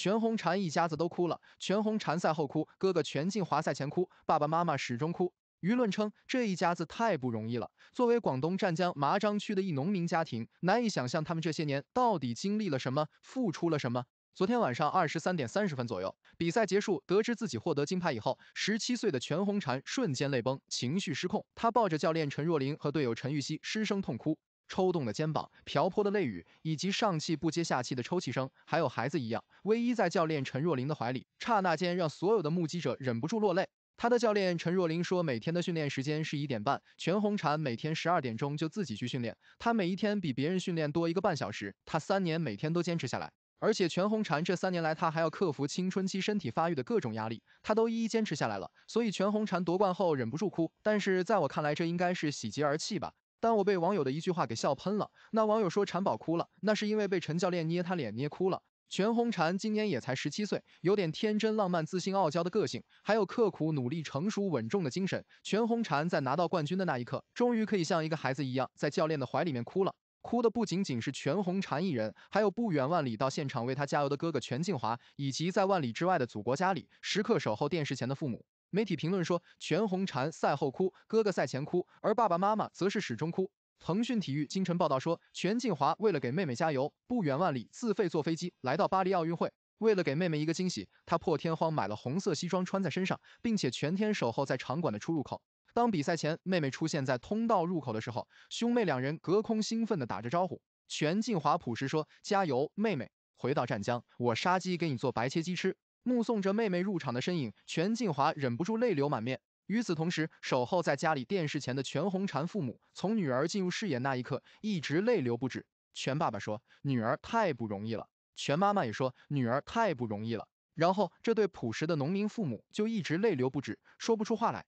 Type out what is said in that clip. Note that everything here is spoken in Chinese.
全红婵一家子都哭了，全红婵赛后哭，哥哥全进华赛前哭，爸爸妈妈始终哭。舆论称这一家子太不容易了。作为广东湛江麻章区的一农民家庭，难以想象他们这些年到底经历了什么，付出了什么。昨天晚上二十三点三十分左右，比赛结束，得知自己获得金牌以后，十七岁的全红婵瞬间泪崩，情绪失控，她抱着教练陈若琳和队友陈芋汐失声痛哭。抽动的肩膀、瓢泼的泪雨，以及上气不接下气的抽泣声，还有孩子一样偎依在教练陈若琳的怀里，刹那间让所有的目击者忍不住落泪。他的教练陈若琳说，每天的训练时间是一点半，全红婵每天十二点钟就自己去训练，他每一天比别人训练多一个半小时，他三年每天都坚持下来。而且全红婵这三年来，她还要克服青春期身体发育的各种压力，她都一一坚持下来了。所以全红婵夺冠后忍不住哭，但是在我看来，这应该是喜极而泣吧。但我被网友的一句话给笑喷了。那网友说，婵宝哭了，那是因为被陈教练捏他脸捏哭了。全红婵今年也才十七岁，有点天真、浪漫、自信、傲娇的个性，还有刻苦、努力、成熟、稳重的精神。全红婵在拿到冠军的那一刻，终于可以像一个孩子一样，在教练的怀里面哭了。哭的不仅仅是全红婵一人，还有不远万里到现场为他加油的哥哥全敬华，以及在万里之外的祖国家里，时刻守候电视前的父母。媒体评论说，全红婵赛后哭，哥哥赛前哭，而爸爸妈妈则是始终哭。腾讯体育今晨报道说，全进华为了给妹妹加油，不远万里自费坐飞机来到巴黎奥运会，为了给妹妹一个惊喜，他破天荒买了红色西装穿在身上，并且全天守候在场馆的出入口。当比赛前妹妹出现在通道入口的时候，兄妹两人隔空兴奋地打着招呼。全进华朴实说：“加油，妹妹！回到湛江，我杀鸡给你做白切鸡吃。”目送着妹妹入场的身影，全晋华忍不住泪流满面。与此同时，守候在家里电视前的全红婵父母，从女儿进入视野那一刻，一直泪流不止。全爸爸说：“女儿太不容易了。”全妈妈也说：“女儿太不容易了。”然后，这对朴实的农民父母就一直泪流不止，说不出话来。